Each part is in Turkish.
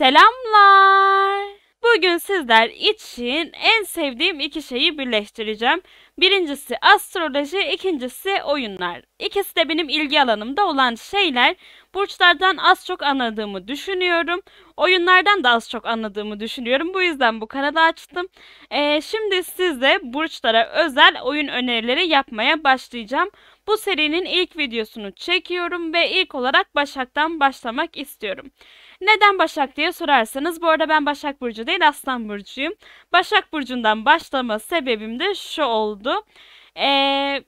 Selamlar. Bugün sizler için en sevdiğim iki şeyi birleştireceğim. Birincisi astroloji, ikincisi oyunlar. İkisi de benim ilgi alanımda olan şeyler. Burçlardan az çok anladığımı düşünüyorum. Oyunlardan da az çok anladığımı düşünüyorum. Bu yüzden bu kanalı açtım. Ee, şimdi size burçlara özel oyun önerileri yapmaya başlayacağım. Bu serinin ilk videosunu çekiyorum ve ilk olarak Başak'tan başlamak istiyorum. Neden Başak diye sorarsanız bu arada ben Başak Burcu değil Aslan Burcu'yum. Başak Burcu'ndan başlama sebebim de şu oldu. Eee...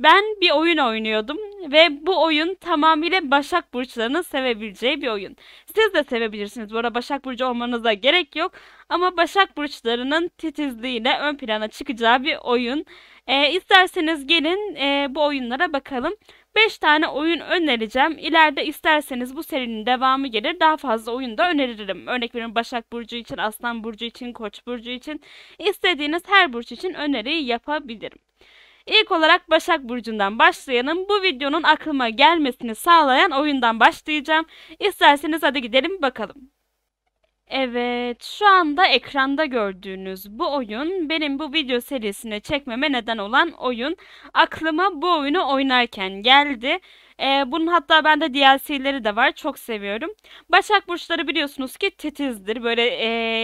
Ben bir oyun oynuyordum ve bu oyun tamamıyla Başak Burçlarının sevebileceği bir oyun. Siz de sevebilirsiniz. Bu arada Başak Burcu olmanıza gerek yok. Ama Başak Burçlarının titizliğiyle ön plana çıkacağı bir oyun. Ee, isterseniz gelin e, bu oyunlara bakalım. 5 tane oyun önereceğim. İleride isterseniz bu serinin devamı gelir. Daha fazla oyun da öneririm. Örnek veriyorum Başak Burcu için, Aslan Burcu için, Koç Burcu için. istediğiniz her burcu için öneri yapabilirim. İlk olarak Başak Burcu'ndan başlayalım. Bu videonun aklıma gelmesini sağlayan oyundan başlayacağım. İsterseniz hadi gidelim bakalım. Evet, şu anda ekranda gördüğünüz bu oyun benim bu video serisine çekmeme neden olan oyun. Aklıma bu oyunu oynarken geldi. E, bunun hatta bende DLC'leri de var. Çok seviyorum. Başak burçları biliyorsunuz ki titizdir. Böyle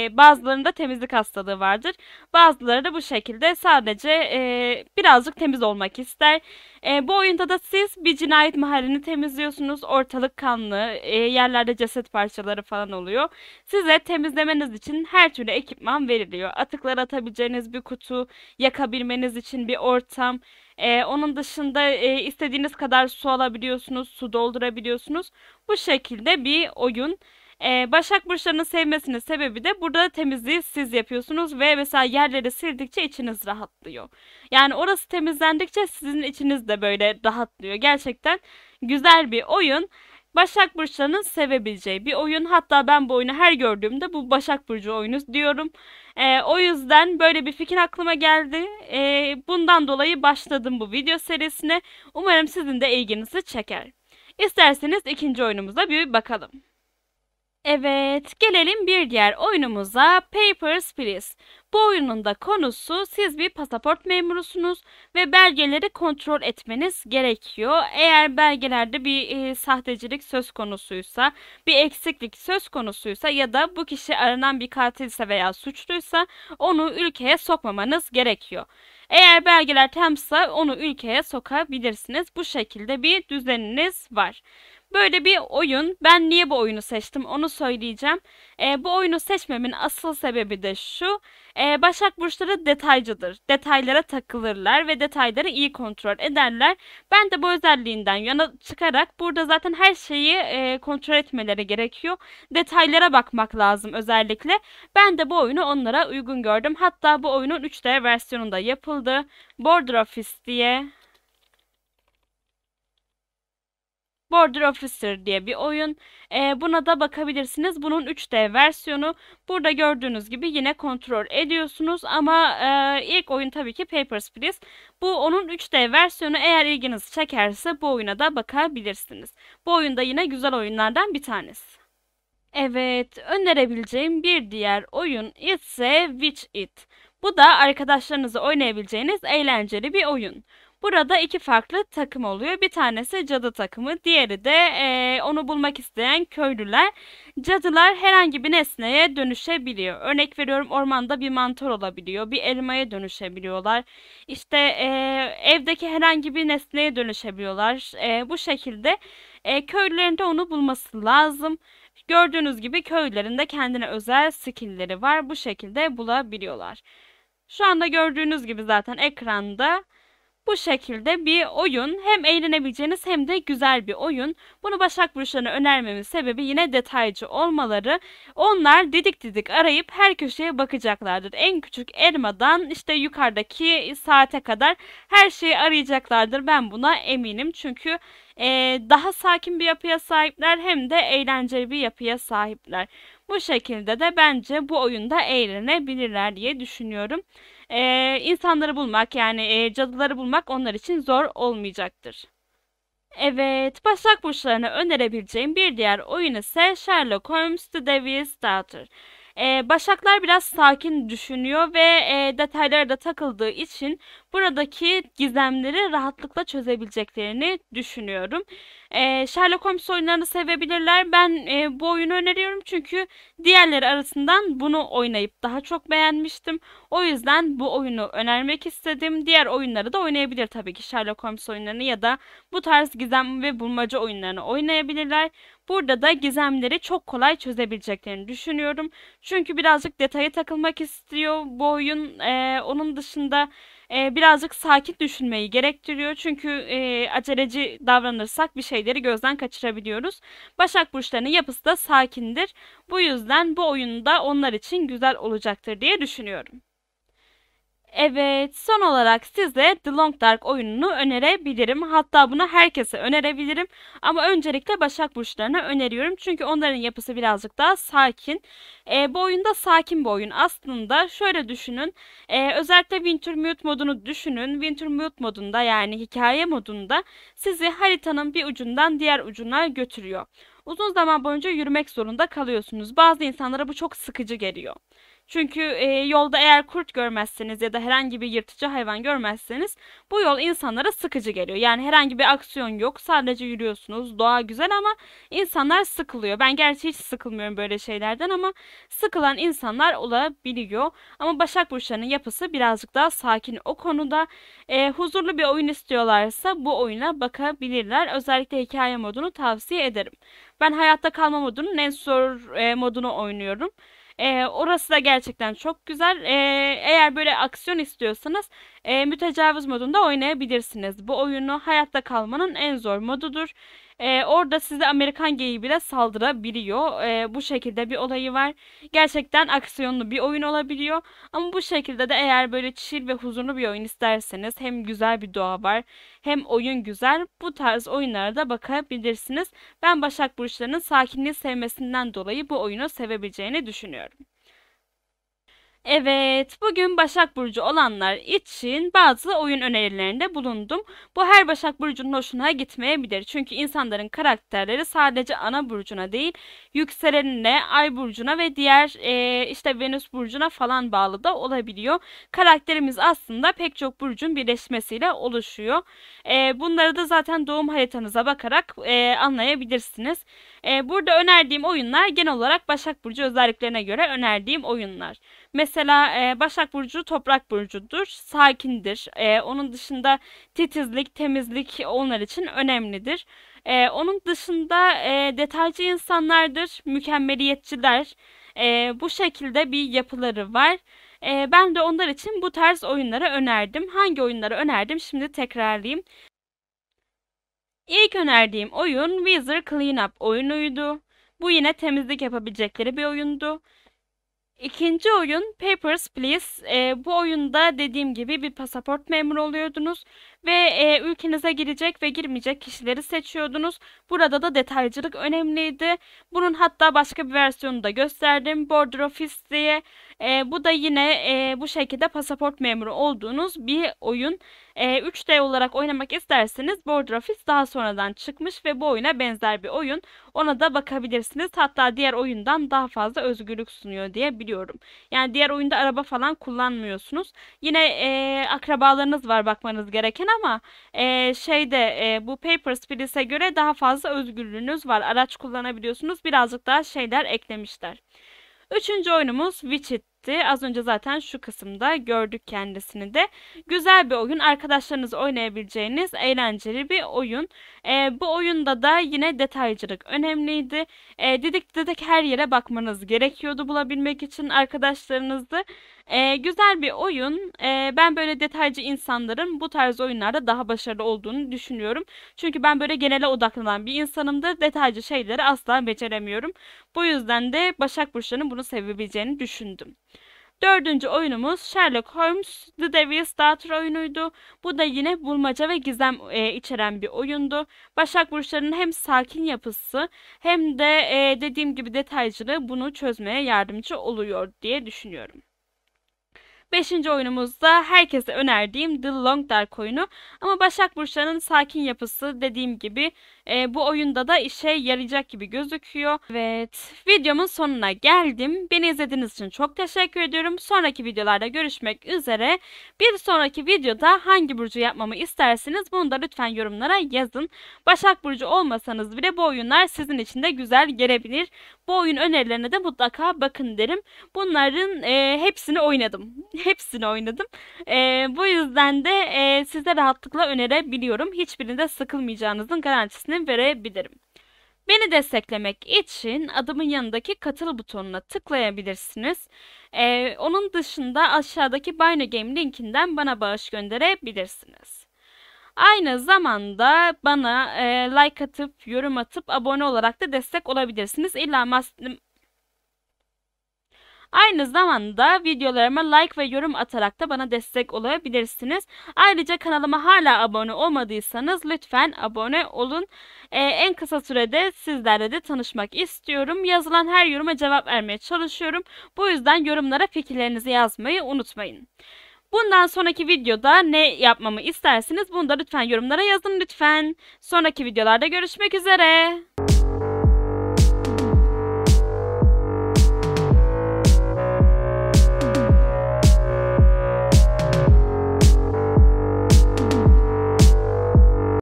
e, bazılarında temizlik hastalığı vardır. Bazıları da bu şekilde sadece e, birazcık temiz olmak ister. E, bu oyunda da siz bir cinayet mahallini temizliyorsunuz. Ortalık kanlı, e, yerlerde ceset parçaları falan oluyor. Size temizlemeniz için her türlü ekipman veriliyor. Atıklar atabileceğiniz bir kutu, yakabilmeniz için bir ortam, e, onun dışında e, istediğiniz kadar su alabiliyorsunuz, su doldurabiliyorsunuz. Bu şekilde bir oyun. Ee, Başak Burçları'nın sevmesinin sebebi de burada temizliği siz yapıyorsunuz ve mesela yerleri sildikçe içiniz rahatlıyor. Yani orası temizlendikçe sizin içiniz de böyle rahatlıyor. Gerçekten güzel bir oyun. Başak Burçları'nın sevebileceği bir oyun. Hatta ben bu oyunu her gördüğümde bu Başak Burcu oyunu diyorum. E, o yüzden böyle bir fikir aklıma geldi. E, bundan dolayı başladım bu video serisine. Umarım sizin de ilginizi çeker. İsterseniz ikinci oyunumuza bir bakalım. Evet, gelelim bir diğer oyunumuza Papers, Please. Bu oyunun da konusu siz bir pasaport memurusunuz ve belgeleri kontrol etmeniz gerekiyor. Eğer belgelerde bir e, sahtecilik söz konusuysa, bir eksiklik söz konusuysa ya da bu kişi aranan bir katilse veya suçluysa onu ülkeye sokmamanız gerekiyor. Eğer belgeler temsa onu ülkeye sokabilirsiniz. Bu şekilde bir düzeniniz var. Böyle bir oyun. Ben niye bu oyunu seçtim onu söyleyeceğim. E, bu oyunu seçmemin asıl sebebi de şu. E, Başak Burçları detaycıdır. Detaylara takılırlar ve detayları iyi kontrol ederler. Ben de bu özelliğinden yana çıkarak burada zaten her şeyi e, kontrol etmeleri gerekiyor. Detaylara bakmak lazım özellikle. Ben de bu oyunu onlara uygun gördüm. Hatta bu oyunun 3D versiyonunda yapıldı. Border Office diye Border Officer diye bir oyun. E, buna da bakabilirsiniz. Bunun 3D versiyonu. Burada gördüğünüz gibi yine kontrol ediyorsunuz ama e, ilk oyun tabii ki Papers, Please. Bu onun 3D versiyonu. Eğer ilginizi çekerse bu oyuna da bakabilirsiniz. Bu oyunda yine güzel oyunlardan bir tanesi. Evet, önerebileceğim bir diğer oyun ise Witch It. Bu da arkadaşlarınızı oynayabileceğiniz eğlenceli bir oyun. Burada iki farklı takım oluyor. Bir tanesi cadı takımı, diğeri de e, onu bulmak isteyen köylüler. Cadılar herhangi bir nesneye dönüşebiliyor. Örnek veriyorum ormanda bir mantar olabiliyor, bir elmaya dönüşebiliyorlar. İşte e, evdeki herhangi bir nesneye dönüşebiliyorlar. E, bu şekilde e, köylülerin de onu bulması lazım. Gördüğünüz gibi köylülerin de kendine özel skillleri var. Bu şekilde bulabiliyorlar. Şu anda gördüğünüz gibi zaten ekranda bu şekilde bir oyun hem eğlenebileceğiniz hem de güzel bir oyun. Bunu Başak Burçları'na önermemin sebebi yine detaycı olmaları. Onlar didik didik arayıp her köşeye bakacaklardır. En küçük elmadan işte yukarıdaki saate kadar her şeyi arayacaklardır. Ben buna eminim çünkü e, daha sakin bir yapıya sahipler hem de eğlenceli bir yapıya sahipler. Bu şekilde de bence bu oyunda eğlenebilirler diye düşünüyorum e, insanları bulmak yani e, cadıları bulmak onlar için zor olmayacaktır. Evet, Başak Burçlarına önerebileceğim bir diğer oyun ise Sherlock Holmes The Devil's Daughter. E, Başaklar biraz sakin düşünüyor ve e, detaylara da takıldığı için buradaki gizemleri rahatlıkla çözebileceklerini düşünüyorum. E, Sherlock Holmes oyunlarını sevebilirler. Ben e, bu oyunu öneriyorum çünkü diğerleri arasından bunu oynayıp daha çok beğenmiştim. O yüzden bu oyunu önermek istedim. Diğer oyunları da oynayabilir tabii ki Sherlock Holmes oyunlarını ya da bu tarz gizem ve bulmaca oyunlarını oynayabilirler. Burada da gizemleri çok kolay çözebileceklerini düşünüyorum. Çünkü birazcık detaya takılmak istiyor bu oyun. E, onun dışında e, birazcık sakin düşünmeyi gerektiriyor. Çünkü e, aceleci davranırsak bir şeyleri gözden kaçırabiliyoruz. Başak burçlarının yapısı da sakindir. Bu yüzden bu oyunda onlar için güzel olacaktır diye düşünüyorum. Evet, son olarak size The Long Dark oyununu önerebilirim. Hatta bunu herkese önerebilirim. Ama öncelikle Başak Burçlarına öneriyorum. Çünkü onların yapısı birazcık daha sakin. E, bu oyunda sakin bir oyun. Aslında şöyle düşünün. E, özellikle Wintermute modunu düşünün. Wintermute modunda yani hikaye modunda sizi haritanın bir ucundan diğer ucuna götürüyor. Uzun zaman boyunca yürümek zorunda kalıyorsunuz. Bazı insanlara bu çok sıkıcı geliyor. Çünkü e, yolda eğer kurt görmezseniz ya da herhangi bir yırtıcı hayvan görmezseniz bu yol insanlara sıkıcı geliyor. Yani herhangi bir aksiyon yok. Sadece yürüyorsunuz. Doğa güzel ama insanlar sıkılıyor. Ben gerçi hiç sıkılmıyorum böyle şeylerden ama sıkılan insanlar olabiliyor. Ama Başak Burçları'nın yapısı birazcık daha sakin o konuda. E, huzurlu bir oyun istiyorlarsa bu oyuna bakabilirler. Özellikle hikaye modunu tavsiye ederim. Ben hayatta kalma modunun en zor e, modunu oynuyorum. E, orası da gerçekten çok güzel. E, eğer böyle aksiyon istiyorsanız e, mütecavüz modunda oynayabilirsiniz. Bu oyunu hayatta kalmanın en zor modudur. E, orada size Amerikan geyiği bile saldırabiliyor. E, bu şekilde bir olayı var. Gerçekten aksiyonlu bir oyun olabiliyor. Ama bu şekilde de eğer böyle chill ve huzurlu bir oyun isterseniz hem güzel bir doğa var hem oyun güzel. Bu tarz oyunlara da bakabilirsiniz. Ben Başak Burçları'nın sakinliği sevmesinden dolayı bu oyunu sevebileceğini düşünüyorum. Evet, bugün Başak Burcu olanlar için bazı oyun önerilerinde bulundum. Bu her Başak Burcu'nun hoşuna gitmeyebilir. Çünkü insanların karakterleri sadece ana burcuna değil, yükselenine, ay burcuna ve diğer e, işte Venüs burcuna falan bağlı da olabiliyor. Karakterimiz aslında pek çok burcun birleşmesiyle oluşuyor. E, bunları da zaten doğum haritanıza bakarak e, anlayabilirsiniz. E, burada önerdiğim oyunlar genel olarak Başak Burcu özelliklerine göre önerdiğim oyunlar. Mesela e, Başak Burcu toprak burcudur, sakindir. E, onun dışında titizlik, temizlik onlar için önemlidir. E, onun dışında e, detaycı insanlardır, mükemmeliyetçiler. E, bu şekilde bir yapıları var. E, ben de onlar için bu tarz oyunları önerdim. Hangi oyunları önerdim şimdi tekrarlayayım. İlk önerdiğim oyun Wizard Cleanup oyunuydu. Bu yine temizlik yapabilecekleri bir oyundu. İkinci oyun Papers, Please. E, bu oyunda dediğim gibi bir pasaport memuru oluyordunuz ve e, ülkenize girecek ve girmeyecek kişileri seçiyordunuz. Burada da detaycılık önemliydi. Bunun hatta başka bir versiyonu da gösterdim. Border Office diye. E, bu da yine e, bu şekilde pasaport memuru olduğunuz bir oyun. E, ee, 3D olarak oynamak isterseniz Border Office daha sonradan çıkmış ve bu oyuna benzer bir oyun. Ona da bakabilirsiniz. Hatta diğer oyundan daha fazla özgürlük sunuyor diye biliyorum. Yani diğer oyunda araba falan kullanmıyorsunuz. Yine e, akrabalarınız var bakmanız gereken ama e, şeyde e, bu Papers, Please'e göre daha fazla özgürlüğünüz var. Araç kullanabiliyorsunuz. Birazcık daha şeyler eklemişler. Üçüncü oyunumuz Widget gitti. Az önce zaten şu kısımda gördük kendisini de. Güzel bir oyun. Arkadaşlarınız oynayabileceğiniz eğlenceli bir oyun. E, bu oyunda da yine detaycılık önemliydi. E, dedik dedik her yere bakmanız gerekiyordu bulabilmek için arkadaşlarınızı. E, güzel bir oyun. E, ben böyle detaycı insanların bu tarz oyunlarda daha başarılı olduğunu düşünüyorum. Çünkü ben böyle genele odaklanan bir insanımdır. Detaycı şeyleri asla beceremiyorum. Bu yüzden de Başak Burçları'nın bunu sevebileceğini düşündüm. Dördüncü oyunumuz Sherlock Holmes The Devil's Daughter oyunuydu. Bu da yine bulmaca ve gizem e, içeren bir oyundu. Başak Burçları'nın hem sakin yapısı hem de e, dediğim gibi detaycılığı bunu çözmeye yardımcı oluyor diye düşünüyorum. Beşinci oyunumuzda herkese önerdiğim The Long Dark oyunu. Ama Başak Burçları'nın sakin yapısı dediğim gibi e, bu oyunda da işe yarayacak gibi gözüküyor. Evet videomun sonuna geldim. Beni izlediğiniz için çok teşekkür ediyorum. Sonraki videolarda görüşmek üzere. Bir sonraki videoda hangi burcu yapmamı istersiniz bunu da lütfen yorumlara yazın. Başak burcu olmasanız bile bu oyunlar sizin için de güzel gelebilir. Bu oyun önerilerine de mutlaka bakın derim. Bunların e, hepsini oynadım. Hepsini oynadım. E, bu yüzden de e, size rahatlıkla önerebiliyorum. Hiçbirinde sıkılmayacağınızın garantisini bilgisini verebilirim. Beni desteklemek için adımın yanındaki katıl butonuna tıklayabilirsiniz. Ee, onun dışında aşağıdaki Bino Game linkinden bana bağış gönderebilirsiniz. Aynı zamanda bana e, like atıp, yorum atıp, abone olarak da destek olabilirsiniz. İlla Aynı zamanda videolarıma like ve yorum atarak da bana destek olabilirsiniz. Ayrıca kanalıma hala abone olmadıysanız lütfen abone olun. Ee, en kısa sürede sizlerle de tanışmak istiyorum. Yazılan her yoruma cevap vermeye çalışıyorum. Bu yüzden yorumlara fikirlerinizi yazmayı unutmayın. Bundan sonraki videoda ne yapmamı istersiniz bunu da lütfen yorumlara yazın lütfen. Sonraki videolarda görüşmek üzere.